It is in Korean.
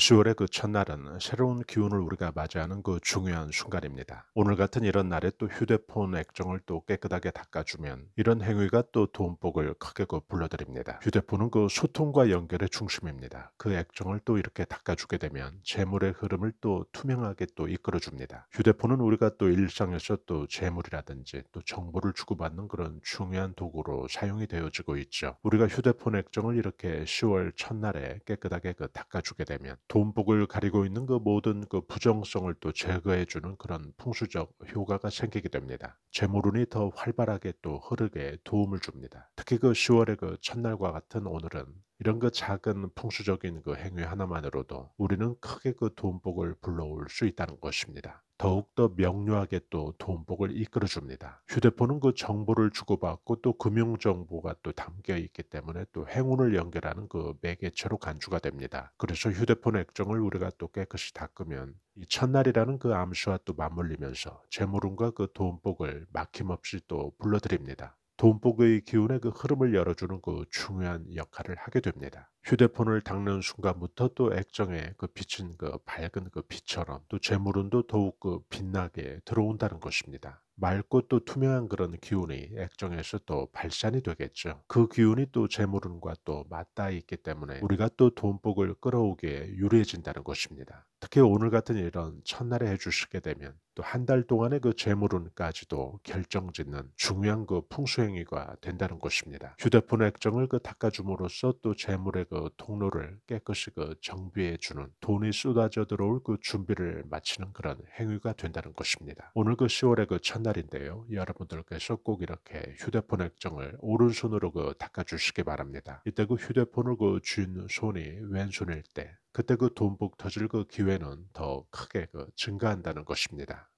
10월의 그 첫날은 새로운 기운을 우리가 맞이하는 그 중요한 순간입니다. 오늘 같은 이런 날에 또 휴대폰 액정을 또 깨끗하게 닦아주면 이런 행위가 또 돈복을 크게 그 불러드립니다. 휴대폰은 그 소통과 연결의 중심입니다. 그 액정을 또 이렇게 닦아주게 되면 재물의 흐름을 또 투명하게 또 이끌어줍니다. 휴대폰은 우리가 또 일상에서 또 재물이라든지 또 정보를 주고받는 그런 중요한 도구로 사용이 되어지고 있죠. 우리가 휴대폰 액정을 이렇게 10월 첫날에 깨끗하게 그 닦아주게 되면 돈복을 가리고 있는 그 모든 그 부정성을 또 제거해 주는 그런 풍수적 효과가 생기게 됩니다. 재물운이 더 활발하게 또 흐르게 도움을 줍니다. 특히 그 10월의 그 첫날과 같은 오늘은 이런 그 작은 풍수적인 그 행위 하나만으로도 우리는 크게 그 돈복을 불러올 수 있다는 것입니다. 더욱더 명료하게 또 돈복을 이끌어 줍니다. 휴대폰은 그 정보를 주고받고 또 금융 정보가 또 담겨 있기 때문에 또 행운을 연결하는 그 매개체로 간주가 됩니다. 그래서 휴대폰 액정을 우리가 또 깨끗이 닦으면 이 첫날이라는 그 암수와 또 맞물리면서 재물운과 그 돈복을 막힘없이 또 불러드립니다. 돈복의 기운의 그 흐름을 열어주는 그 중요한 역할을 하게 됩니다. 휴대폰을 닦는 순간부터 또 액정에 그 비친 그 밝은 그 빛처럼 또 재물운도 더욱 그 빛나게 들어온다는 것입니다. 맑고 또 투명한 그런 기운이 액정에서 또 발산이 되겠죠. 그 기운이 또 재물운과 또 맞닿아 있기 때문에 우리가 또 돈복을 끌어오기에 유리해진다는 것입니다. 특히 오늘 같은 이런 첫날에 해주시게 되면 또 한 달 동안의 그 재물운까지도 결정짓는 중요한 그 풍수행위가 된다는 것입니다. 휴대폰 액정을 그 닦아줌으로써 또 재물의 그 통로를 깨끗이 그 정비해주는 돈이 쏟아져 들어올 그 준비를 마치는 그런 행위가 된다는 것입니다. 오늘 그 10월의 그 첫날인데요. 여러분들께서 꼭 이렇게 휴대폰 액정을 오른손으로 그 닦아주시기 바랍니다. 이때 그 휴대폰을 그쥔 손이 왼손일 때 그때 그 돈복 터질 그 기회는 더 크게 그 증가한다는 것입니다.